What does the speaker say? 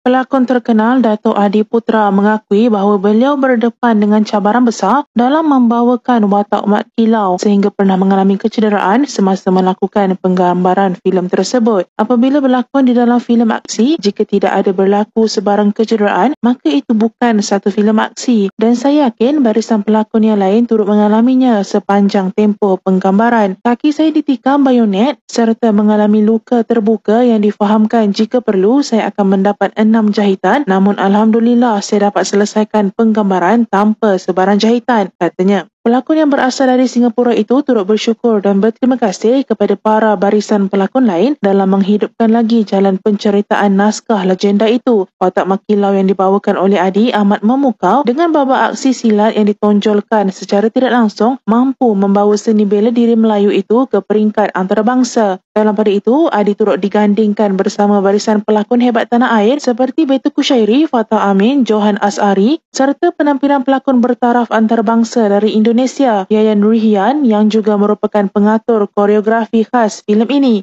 Pelakon terkenal Dato' Adi Putra mengakui bahawa beliau berdepan dengan cabaran besar dalam membawakan watak Mat Kilau sehingga pernah mengalami kecederaan semasa melakukan penggambaran filem tersebut. Apabila berlakon di dalam filem aksi, jika tidak ada berlaku sebarang kecederaan, maka itu bukan satu filem aksi dan saya yakin barisan pelakon yang lain turut mengalaminya sepanjang tempoh penggambaran. Kaki saya ditikam bayonet serta mengalami luka terbuka yang difahamkan jika perlu saya akan mendapat enam jahitan namun Alhamdulillah saya dapat selesaikan penggambaran tanpa sebarang jahitan, katanya. Pelakon yang berasal dari Singapura itu turut bersyukur dan berterima kasih kepada para barisan pelakon lain dalam menghidupkan lagi jalan penceritaan naskah legenda itu. Watak makilau yang dibawakan oleh Adi amat memukau dengan bawa aksi silat yang ditonjolkan secara tidak langsung mampu membawa seni bela diri Melayu itu ke peringkat antarabangsa. Dalam pada itu, Adi turut digandingkan bersama barisan pelakon hebat tanah air seperti Betu Kushairi, Fatah Amin, Johan Asari serta penampilan pelakon bertaraf antarabangsa dari Indonesia Indonesia, Yayan Ruhian yang juga merupakan pengatur koreografi khas filem ini.